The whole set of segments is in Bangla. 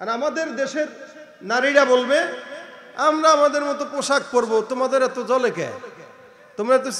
আর আমাদের দেশের নারীরা বলবে আমরা আমাদের মতো পোশাক পরবো তোমাদের এত জলে কে তোমরা তো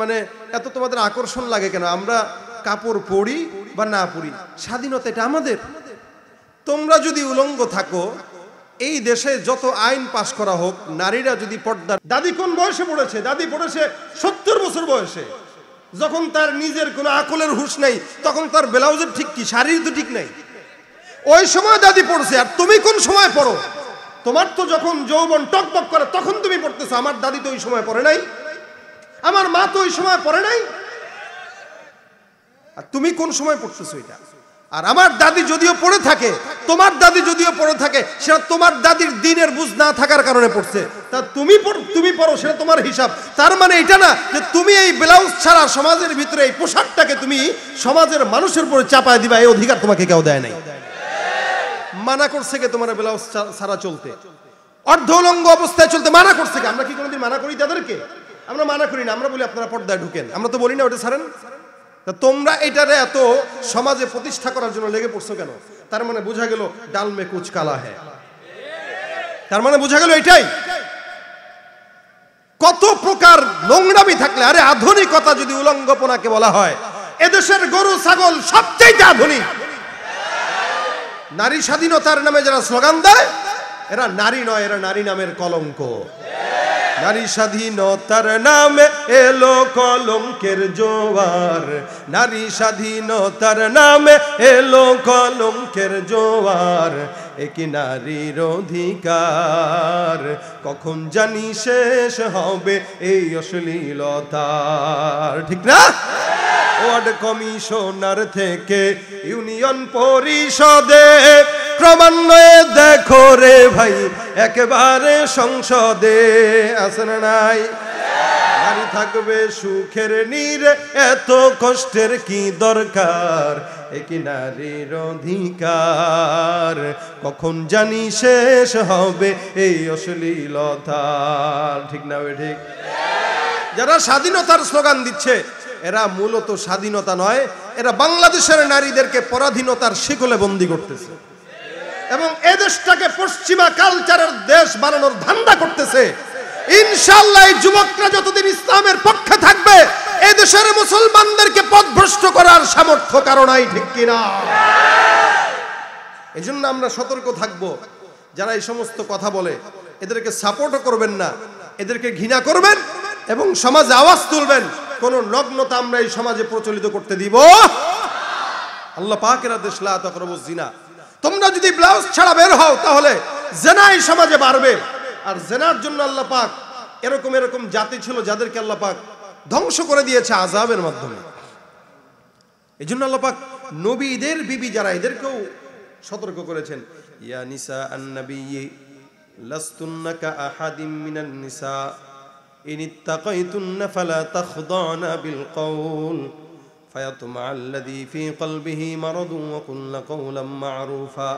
মানে এত তোমাদের আকর্ষণ লাগে কেন আমরা কাপড় পরি বা না পরি স্বাধীনতা এটা আমাদের তোমরা যদি উলঙ্গ থাকো এই দেশে যত আইন পাশ করা হোক নারীরা যদি পর্দা দাদি কোন বয়সে পড়েছে দাদি পড়েছে সত্তর বছর বয়সে যখন তার নিজের কোনো আকলের হুশ নাই তখন তার ব্লাউজের ঠিক কি শাড়ির তো ঠিক নাই ওই সময় দাদি পড়ছে আর তুমি কোন সময় পড়ো তোমার তো যখন যৌবন টকটক করে তখন তুমি পড়তেছো আমার দাদি তো ওই সময় পড়ে নাই আমার মা তো ওই সময় পড়ে নাই আর তুমি কোন সময় পড়তেছো এটা আর আমার দাদি যদিও পড়ে থাকে তোমার দাদি যদিও পড়ে থাকে সেটা তোমার দাদির দিনের বুঝ না থাকার কারণে পড়ছে তা তুমি তুমি পড়ো সেটা তোমার হিসাব তার মানে এটা না যে তুমি এই ব্লাউজ ছাড়া সমাজের ভিতরে এই পোশাকটাকে তুমি সমাজের মানুষের উপরে চাপায় দিবা এই অধিকার তোমাকে কেউ দেয় নাই মানা করছে কে তোমার ব্লাউজ ছাড়া চলতে অর্ধলঙ্গ অবস্থায় চলতে মানা করছে আমরা কি কোনোদিন মানা করি তাদেরকে আমরা মানা করি না আমরা বলি আপনারা পর্দায় ঢুকেন আমরা তো বলি না ওটা ছাড়েন তা তোমরা এটারে এত সমাজে প্রতিষ্ঠা করার জন্য লেগে পড়ছো কেন তার মানে বোঝা গেল ডালমে কুচ কালা হ্যাঁ তার মানে বোঝা গেল এটাই কত প্রকার নোংরামি থাকলে আরে আধুনিকতা যদি উলঙ্গপনাকে বলা হয় এদেশের গরু ছাগল সবচেয়ে আধুনিক নারী স্বাধীনতার নামে যারা স্লোগান দেয় এরা নারী নয় এরা নারী নামের কলঙ্ক নারী স্বাধীনতার নামে এলো কলঙ্কের জোয়ার নারী স্বাধীনতার নামে এলো কলঙ্কের জোয়ার একে নারীর অধিকার কখন জানি শেষ হবে এই অশ্লীলতার ঠিক না ওয়ার্ড কমিশনার থেকে ইউনিয়ন পরিষদে ক্রমান্বয়ে দেখো রে ভাই একেবারে সংসদে আসেন নাই থাকবে সুখের নীরে এত কষ্টের কি দরকার একই নারীর অধিকার কখন জানি শেষ হবে এই অশ্লীলতা ঠিক না ঠিক যারা স্বাধীনতার স্লোগান দিচ্ছে এরা মূলত স্বাধীনতা নয় এরা বাংলাদেশের নারীদেরকে পরাধীনতার শিকলে বন্দি করতেছে এবং এদেশটাকে পশ্চিমা কালচারের দেশ বানানোর ধান্দা করতেছে ইনশাল্লাহ এই যুবকরা যতদিন ইসলামের পক্ষে থাকবে এদেশের মুসলমানদেরকে পথভ্রষ্ট করার সামর্থ্য কারণাই ঠিক কিনা এই জন্য আমরা সতর্ক থাকব যারা এই সমস্ত কথা বলে এদেরকে সাপোর্টও করবেন না এদেরকে ঘৃণা করবেন এবং সমাজে আওয়াজ তুলবেন কোন নগ্নতা আমরা এই সমাজে প্রচলিত করতে দিব আল্লাহ পাকেরা দেশলা তকরব জিনা তোমরা যদি ব্লাউজ ছাড়া বের হও তাহলে জেনাই সমাজে বাড়বে আর জেনার জন্য আল্লাহ পাক এরকম এরকম জাতি ছিল যাদেরকে আল্লাহ পাক ধ্বংস করে দিয়েছে আজাবের মাধ্যমে এই জন্য আল্লাহ পাক নবীদের বিবি যারা এদেরকেও সতর্ক করেছেন ইয়া নিসা আন আন্নবী লাস্তুন্নাকা আহাদিম মিনান নিসা ইন ইত্তাকাইতুন্না ফালা তাখদানা বিল কওল فيطمع الذي في قلبه مرض وقل قولا معروفا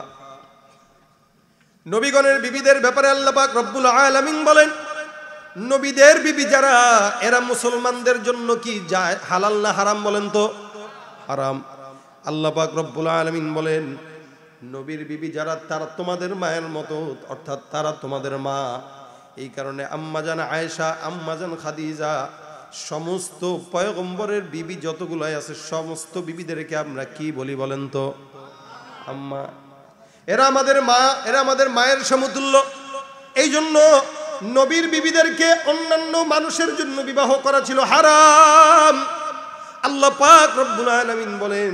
নবীগণের বিবিদের ব্যাপারে আল্লাহ পাক রব্বুল আলামিন বলেন নবীদের বিবি যারা এরা মুসলমানদের জন্য কি যায় হালাল না হারাম বলেন তো হারাম আল্লাহ পাক রব্বুল আলামিন বলেন নবীর বিবি যারা তারা তোমাদের মায়ের মতো অর্থাৎ তারা তোমাদের মা এই কারণে আম্মাজান আয়েশা আম্মাজান খাদিজা সমস্ত পয়গম্বরের বিবি যতগুলাই আছে সমস্ত বিবিদেরকে আমরা কি বলি বলেন তো আম্মা এরা আমাদের মা এরা আমাদের মায়ের সমতুল্য এই জন্য নবীর বিবিদেরকে অন্যান্য মানুষের জন্য বিবাহ করা ছিল হারাম আল্লাহ পাক রব্বুল আলমিন বলেন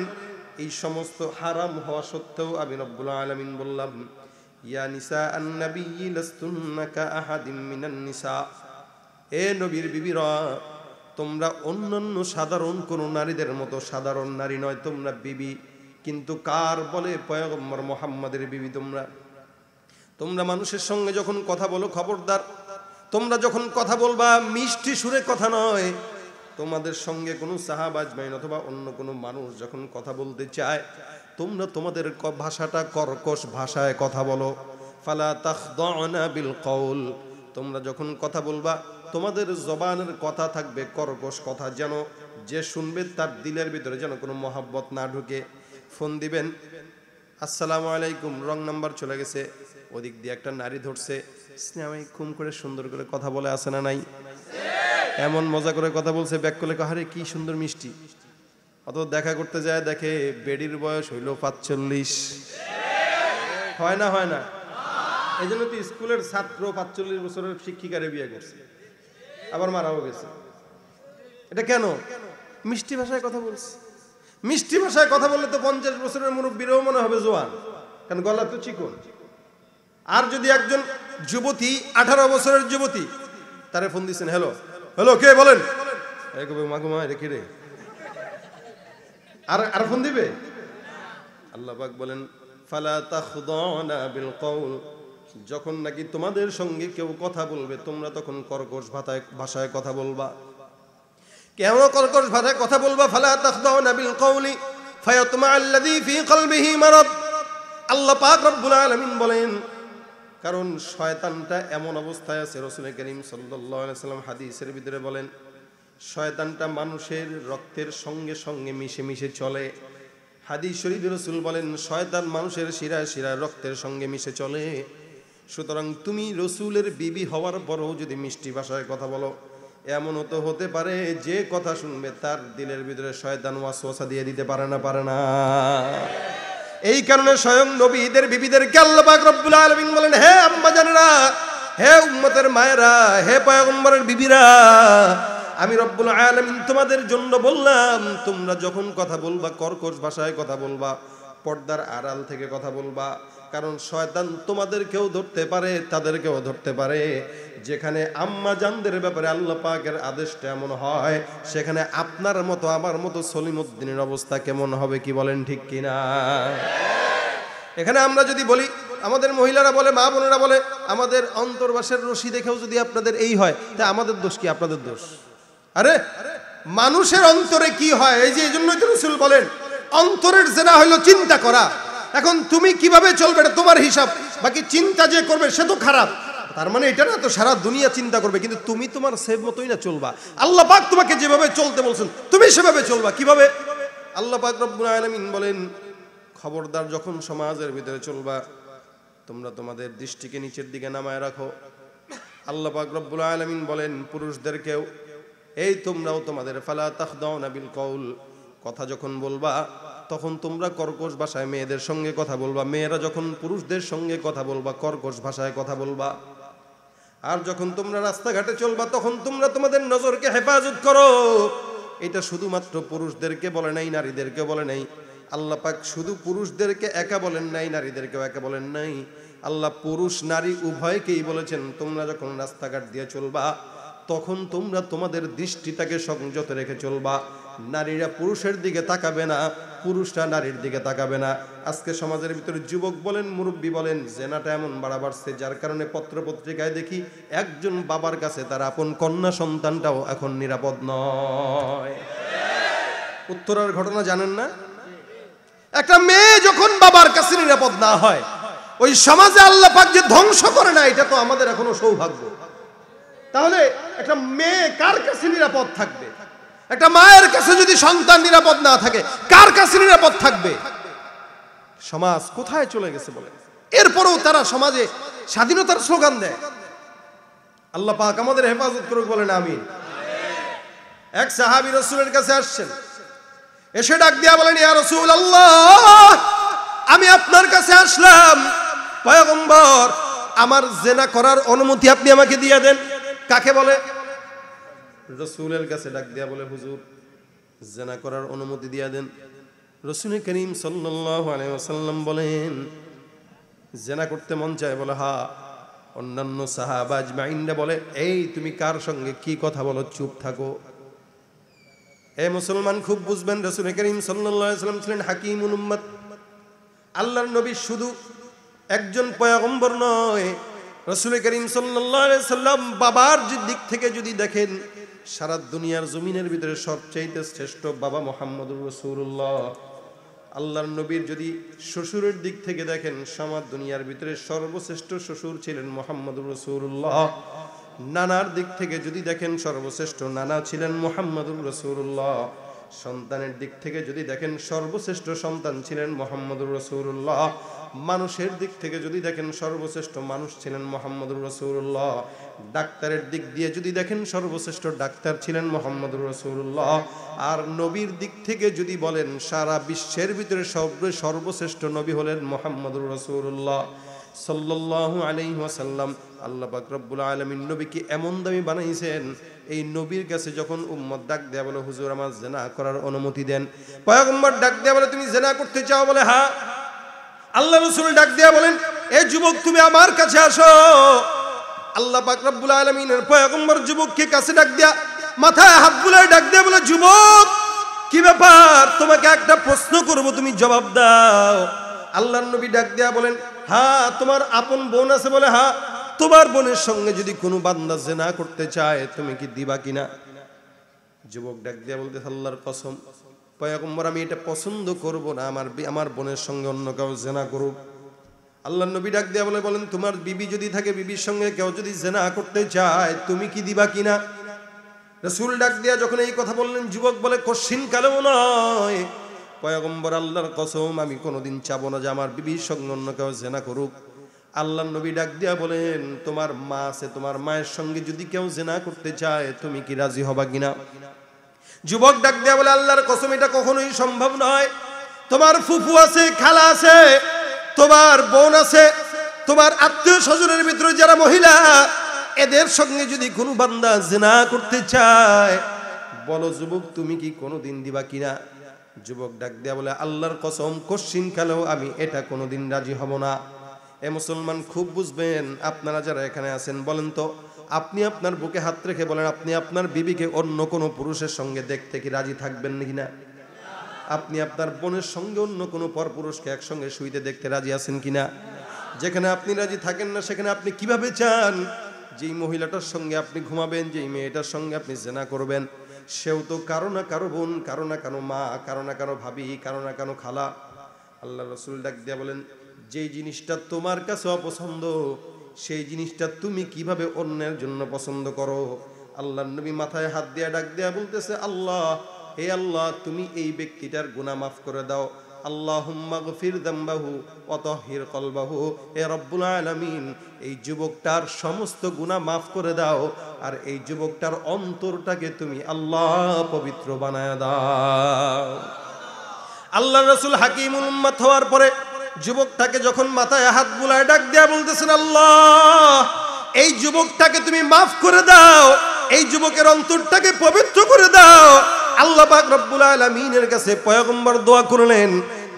এই সমস্ত হারাম হওয়া সত্ত্বেও আমি রব্বুল আলমিন বললাম ইয়া নিসা আন্নাবি লাস্তুন্নাকা আহাদিম মিনান নিসা এ নবীর বিবিরা তোমরা অন্যান্য সাধারণ কোনো নারীদের মতো সাধারণ নারী নয় তোমরা বিবি কিন্তু কার বলে পয়গম্বর মোহাম্মদের বিবি তোমরা তোমরা মানুষের সঙ্গে যখন কথা বলো খবরদার তোমরা যখন কথা বলবা মিষ্টি সুরে কথা নয় তোমাদের সঙ্গে কোনো সাহাবাজ বাইন অথবা অন্য কোনো মানুষ যখন কথা বলতে চায় তোমরা তোমাদের ভাষাটা কর্কশ ভাষায় কথা বলো ফালা তাহ বিল কৌল তোমরা যখন কথা বলবা তোমাদের জবানের কথা থাকবে কর্কশ কথা যেন যে শুনবে তার দিলের ভিতরে যেন কোনো মহাব্বত না ঢুকে ফোন দিবেন আসসালামু আলাইকুম রং নাম্বার চলে গেছে ওদিক দিয়ে একটা নারী ধরছে খুম করে সুন্দর করে কথা বলে আসে না নাই এমন মজা করে কথা বলছে ব্যাক করলে কাহারে কি সুন্দর মিষ্টি অত দেখা করতে যায় দেখে বেডির বয়স হইল পাঁচচল্লিশ হয় না হয় না এই জন্য তুই স্কুলের ছাত্র পাঁচচল্লিশ বছরের শিক্ষিকারে বিয়ে করছে আবার মারাও গেছে এটা কেন মিষ্টি ভাষায় কথা বলছে মিষ্টি ভাষায় কথা বললে তো পঞ্চাশ বছরের মুরব্বীরও মনে হবে জোয়ান কারণ গলা তো চিকন আর যদি একজন যুবতী আঠারো বছরের যুবতী তারে ফোন দিচ্ছেন হ্যালো হ্যালো কে বলেন মাগুমা রে আর আর ফোন দিবে আল্লাহ বলেন ফালা তা যখন নাকি তোমাদের সঙ্গে কেউ কথা বলবে তোমরা তখন কর্কশ ভাতায় ভাষায় কথা বলবা কেন কর্কশ ভাষায় কথা বলবা ফালা তাখদাউনা বিল কওলি ফায়াতমা আল্লাযী ফি কলবিহি মারাদ আল্লাহ পাক রব্বুল আলামিন বলেন কারণ শয়তানটা এমন অবস্থায় আছে রসুল করিম সাল্লাম হাদিসের ভিতরে বলেন শয়তানটা মানুষের রক্তের সঙ্গে সঙ্গে মিশে মিশে চলে হাদিস শরীফ রসুল বলেন শয়তান মানুষের শিরা শিরা রক্তের সঙ্গে মিশে চলে সুতরাং তুমি রসুলের বিবি হওয়ার পরও যদি মিষ্টি ভাষায় কথা বলো এমনও তো হতে পারে যে কথা শুনবে তার দিলের ভিতরে শয়তান ওয়াসওয়াসা দিয়ে দিতে পারে না পারে না এই কারণে স্বয়ং নবীদের বিবিদের আল্লাহ রব্বুল বলেন হে আম্মা জানেরা হে উম্মতের মায়েরা হে পয়গম্বরের বিবিরা আমি রব্বুল আলমিন তোমাদের জন্য বললাম তোমরা যখন কথা বলবা কর্কশ ভাষায় কথা বলবা পর্দার আড়াল থেকে কথা বলবা কারণ শয়তান তোমাদেরকেও ধরতে পারে তাদেরকেও ধরতে পারে যেখানে আম্মা জানদের ব্যাপারে আল্লাহ পাকের আদেশটা এমন হয় সেখানে আপনার মতো আমার মতো উদ্দিনের অবস্থা কেমন হবে কি বলেন ঠিক কিনা এখানে আমরা যদি বলি আমাদের মহিলারা বলে মা বোনেরা বলে আমাদের অন্তর্বাসের রশি দেখেও যদি আপনাদের এই হয় তা আমাদের দোষ কি আপনাদের দোষ আরে মানুষের অন্তরে কি হয় এই যে এই জন্যই তো রসুল বলেন অন্তরের জেনা হলো চিন্তা করা এখন তুমি কিভাবে চলবে এটা তোমার হিসাব বাকি চিন্তা যে করবে সে তো খারাপ তার মানে এটা না তো সারা দুনিয়া চিন্তা করবে কিন্তু তুমি তোমার সেভ মতোই না চলবা আল্লাহ পাক তোমাকে যেভাবে চলতে বলছেন তুমি সেভাবে চলবা কিভাবে আল্লাহ পাক রব্বুল আলামিন বলেন খবরদার যখন সমাজের ভিতরে চলবা তোমরা তোমাদের দৃষ্টিকে নিচের দিকে নামায় রাখো আল্লাহ পাক রব্বুল আলামিন বলেন পুরুষদেরকেও এই তোমরাও তোমাদের ফালা তাহদাও নাবিল কৌল কথা যখন বলবা তখন তোমরা কর্কশ ভাষায় মেয়েদের সঙ্গে কথা বলবা মেয়েরা যখন পুরুষদের সঙ্গে কথা বলবা কর্কশ ভাষায় কথা বলবা আর যখন তোমরা রাস্তাঘাটে চলবা তখন তোমরা তোমাদের নজরকে হেফাজত করো এটা শুধুমাত্র পুরুষদেরকে বলে নাই নারীদেরকে বলে নাই আল্লাহ পাক শুধু পুরুষদেরকে একা বলেন নাই নারীদেরকেও একা বলেন নাই আল্লাহ পুরুষ নারী উভয়কেই বলেছেন তোমরা যখন রাস্তাঘাট দিয়ে চলবা তখন তোমরা তোমাদের দৃষ্টিটাকে সংযত রেখে চলবা নারীরা পুরুষের দিকে তাকাবে না পুরুষরা নারীর দিকে তাকাবে না আজকে সমাজের ভিতরে যুবক বলেন মুরব্বী বলেন জেনাটা এমন বাড়া বাড়ছে যার কারণে পত্রপত্রিকায় দেখি একজন বাবার কাছে তার আপন কন্যা সন্তানটাও এখন নিরাপদ নয় উত্তরার ঘটনা জানেন না একটা মেয়ে যখন বাবার কাছে নিরাপদ না হয় ওই সমাজে আল্লাহ পাক যে ধ্বংস করে না এটা তো আমাদের এখনো সৌভাগ্য তাহলে একটা মেয়ে কার কাছে নিরাপদ থাকবে একটা মায়ের কাছে যদি সন্তান নিরাপদ না থাকে কার কাছে নিরাপদ থাকবে সমাজ কোথায় চলে গেছে বলে এরপরেও তারা সমাজে স্বাধীনতার স্লোগান দেয় আল্লাহ পাক আমাদের হেফাজত করুক বলেন আমি এক সাহাবি রসুলের কাছে আসছেন এসে ডাক দিয়া বলেন ইয়া রসুল আল্লাহ আমি আপনার কাছে আসলাম পয়গম্বর আমার জেনা করার অনুমতি আপনি আমাকে দিয়ে দেন কাকে বলে রসুলের কাছে ডাক দেয়া বলে হুজুর জেনা করার অনুমতি দিয়া দেন রসুল করিম সাল্লাম বলেন জেনা করতে মন চায় বলে হা অন্যান্য সাহাবাজ মাইন্ডে বলে এই তুমি কার সঙ্গে কি কথা বলো চুপ থাকো এ মুসলমান খুব বুঝবেন রসুল করিম সাল্লাম ছিলেন হাকিম উম্মত আল্লাহর নবী শুধু একজন পয়াগম্বর নয় রসুল করিম সাল্লাম বাবার দিক থেকে যদি দেখেন সারা দুনিয়ার জমিনের ভিতরে সবচাইতে শ্রেষ্ঠ বাবা মোহাম্মদুর রসুল্লাহ আল্লাহর নবীর যদি শ্বশুরের দিক থেকে দেখেন সমাজ দুনিয়ার ভিতরে সর্বশ্রেষ্ঠ শ্বশুর ছিলেন মোহাম্মদুর রসুল্লাহ নানার দিক থেকে যদি দেখেন সর্বশ্রেষ্ঠ নানা ছিলেন মোহাম্মদুর রসুল্লাহ সন্তানের দিক থেকে যদি দেখেন সর্বশ্রেষ্ঠ সন্তান ছিলেন মোহাম্মদুর রসুল্লাহ মানুষের দিক থেকে যদি দেখেন সর্বশ্রেষ্ঠ মানুষ ছিলেন মোহাম্মদুর রসুল্লাহ ডাক্তারের দিক দিয়ে যদি দেখেন সর্বশ্রেষ্ঠ ডাক্তার ছিলেন মোহাম্মদ রসুল্লাহ আর নবীর দিক থেকে যদি বলেন সারা বিশ্বের ভিতরে সব সর্বশ্রেষ্ঠ নবী হলেন মোহাম্মদ রসুল্লাহ সাল্লাহ আলাই ওয়াসাল্লাম আল্লাহ বাকরবুল আলমিন নবীকে এমন দামি বানাইছেন এই নবীর কাছে যখন উম্মদ ডাক দেয়া বলে হুজুর আমার জেনা করার অনুমতি দেন পয়গম্বর ডাক দেয়া বলে তুমি জেনা করতে চাও বলে হা হ্যাঁ। আল্লাহ রসুল ডাক দেয়া বলেন এ যুবক তুমি আমার কাছে আসো আল্লাহ পাক আলমিনের পয়গম্বর যুবককে কাছে ডাক দিয়া মাথায় হাত বুলাই ডাক দিয়া বলে যুবক কি ব্যাপার তোমাকে একটা প্রশ্ন করব তুমি জবাব দাও আল্লাহ নবী ডাক দিয়া বলেন হ্যাঁ তোমার আপন বোন আছে বলে হ্যাঁ তোমার বোনের সঙ্গে যদি কোনো বান্দা জেনা করতে চায় তুমি কি দিবা কিনা যুবক ডাক দিয়া বলতে আল্লাহর কসম পয়াকম্বর আমি এটা পছন্দ করব না আমার আমার বোনের সঙ্গে অন্য কাউ জেনা করুক আল্লাহ নবী ডাক দেয়া বলে বলেন তোমার বিবি যদি থাকে বিবির সঙ্গে কেউ যদি জেনা করতে চায় তুমি কি দিবা কিনা রসুল ডাক দিয়া যখন এই কথা বললেন যুবক বলে কশিন কালেও নয় পয়গম্বর আল্লাহর কসম আমি কোনোদিন চাবো না যে আমার বিবির সঙ্গে অন্য কেউ জেনা করুক আল্লাহ নবী ডাক দিয়া বলেন তোমার মা আছে তোমার মায়ের সঙ্গে যদি কেউ জেনা করতে চায় তুমি কি রাজি হবা কিনা যুবক ডাক দেয়া বলে আল্লাহর কসম এটা কখনোই সম্ভব নয় তোমার ফুফু আছে খালা আছে তোমার বোন আছে তোমার আত্মীয় স্বজনের ভিতরে যারা মহিলা এদের সঙ্গে যদি কোনো বান্দা জেনা করতে চায় বলো যুবক তুমি কি কোনো দিন দিবা কিনা যুবক ডাক দেয়া বলে আল্লাহর কসম কশিন খেলেও আমি এটা কোনো দিন রাজি হব না এ মুসলমান খুব বুঝবেন আপনারা যারা এখানে আছেন বলেন তো আপনি আপনার বুকে হাত রেখে বলেন আপনি আপনার বিবিকে অন্য কোনো পুরুষের সঙ্গে দেখতে কি রাজি থাকবেন কি না আপনি আপনার বোনের সঙ্গে অন্য কোনো পরপুরুষকে একসঙ্গে শুইতে দেখতে রাজি আছেন কিনা যেখানে আপনি রাজি থাকেন না সেখানে আপনি কিভাবে চান যেই মহিলাটার সঙ্গে আপনি ঘুমাবেন যেই মেয়েটার সঙ্গে আপনি জেনা করবেন সেও তো কারো না কারো বোন কারো না কারো মা কারো না কারো ভাবি কারো না কারো খালা আল্লাহ রসুল ডাক দিয়া বলেন যেই জিনিসটা তোমার কাছে অপছন্দ সেই জিনিসটা তুমি কিভাবে অন্যের জন্য পছন্দ করো আল্লাহ নবী মাথায় হাত দিয়া ডাক দিয়া বলতেছে আল্লাহ হে আল্লাহ তুমি এই ব্যক্তিটার গুণা মাফ করে দাও এই যুবকটার সমস্ত গুণা মাফ করে দাও আর এই যুবকটার অন্তরটাকে তুমি আল্লাহ পবিত্র বানায় দাও আল্লাহ রসুল হাকিম উম্মাত হওয়ার পরে যুবকটাকে যখন মাথায় হাত বুলায় ডাক দেয়া বলতেছেন আল্লাহ এই যুবকটাকে তুমি মাফ করে দাও এই যুবকের অন্তরটাকে পবিত্র করে দাও আল্লাহ পাক রব্বুল আলমিনের কাছে পয়গম্বর দোয়া করলেন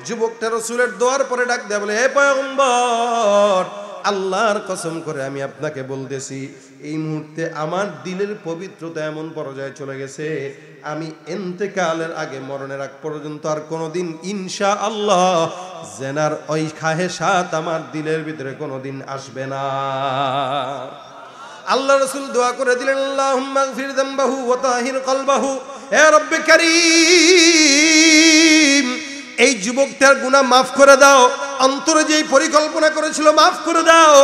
যুবকটা রসুলের দোয়ার পরে ডাক দেয়া বলে হে পয়গম্বর আল্লাহর কসম করে আমি আপনাকে বলতেছি এই মুহূর্তে আমার দিলের পবিত্রতা এমন পর্যায়ে চলে গেছে আমি এন্তেকালের আগে মরণের আগ পর্যন্ত আর কোনোদিন ইনশা আল্লাহ জেনার ওই খাহে সাত আমার দিলের ভিতরে কোনোদিন আসবে না আল্লাহ রসুল দোয়া করে দিলেন আল্লাহ ফির ও তাহির কলবাহু হে রব্বে কারিম এই যুবকদের গুণা মাফ করে দাও অন্তরে যেই পরিকল্পনা করেছিল মাফ করে দাও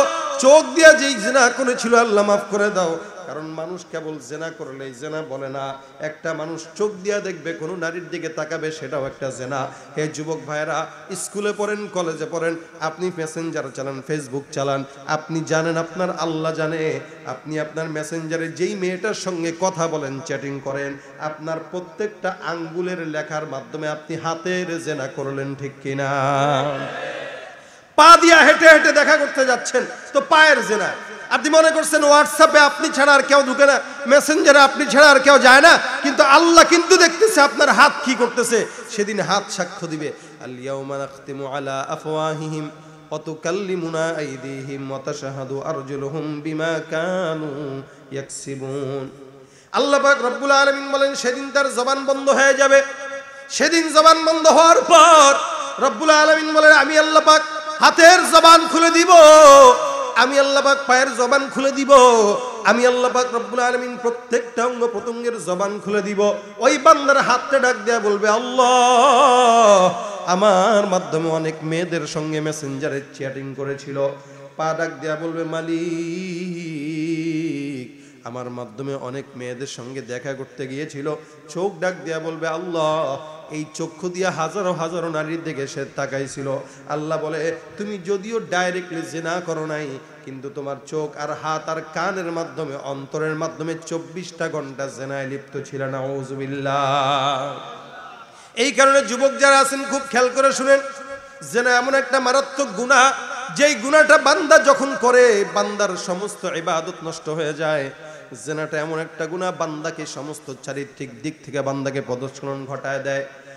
চোখ দিয়া যেই জিনা করেছিল আল্লাহ মাফ করে দাও কারণ মানুষ কেবল জেনা করলেই জেনা বলে না একটা মানুষ চোখ দিয়া দেখবে কোনো নারীর দিকে তাকাবে সেটাও একটা জেনা হে যুবক ভাইয়েরা স্কুলে পড়েন কলেজে পড়েন আপনি মেসেঞ্জার চালান ফেসবুক চালান আপনি জানেন আপনার আল্লাহ জানে আপনি আপনার মেসেঞ্জারে যেই মেয়েটার সঙ্গে কথা বলেন চ্যাটিং করেন আপনার প্রত্যেকটা আঙ্গুলের লেখার মাধ্যমে আপনি হাতের জেনা করলেন ঠিক কিনা পা দিয়া হেঁটে হেঁটে দেখা করতে যাচ্ছেন তো পায়ের জেনা আপনি মনে করছেন হোয়াটসঅ্যাপে আপনি ছাড়া আর কেউ ঢুকে না মেসেঞ্জারে আপনি ছাড়া আর কেউ যায় না কিন্তু আল্লাহ কিন্তু দেখতেছে আপনার হাত কি করতেছে সেদিন হাত সাক্ষ্য দিবে বিমা কানু বলেন সেদিন তার বন্ধ হয়ে যাবে সেদিন বন্ধ হওয়ার পর বলেন আমি আল্লাপাক হাতের জবান খুলে দিব আমি আল্লাপাক পায়ের জবান খুলে দিব আমি আল্লাপাক রব্বুল আলমিন প্রত্যেকটা অঙ্গ প্রত্যঙ্গের জবান খুলে দিব ওই বান্দার হাতটা ডাক দেয়া বলবে আল্লাহ আমার মাধ্যমে অনেক মেয়েদের সঙ্গে মেসেঞ্জারে চ্যাটিং করেছিল পা ডাক দেয়া বলবে মালিক আমার মাধ্যমে অনেক মেয়েদের সঙ্গে দেখা করতে গিয়েছিল চোখ ডাক দেয়া বলবে আল্লাহ এই চক্ষু দিয়ে হাজারো হাজারো নারীর দিকে সে তাকাইছিল আল্লাহ বলে তুমি যদিও ডাইরেক্টলি জেনা করো নাই কিন্তু তোমার চোখ আর হাত আর কানের মাধ্যমে অন্তরের মাধ্যমে চব্বিশটা ঘন্টা জেনায় লিপ্ত ছিল না ওজুবিল্লা এই কারণে যুবক যারা আছেন খুব খেয়াল করে শুনেন জেনা এমন একটা মারাত্মক গুণা যেই গুণাটা বান্দা যখন করে বান্দার সমস্ত ইবাদত নষ্ট হয়ে যায় জেনাটা এমন একটা গুণা বান্দাকে সমস্ত চারিত্রিক দিক থেকে বান্দাকে প্রদর্শন ঘটায় দেয়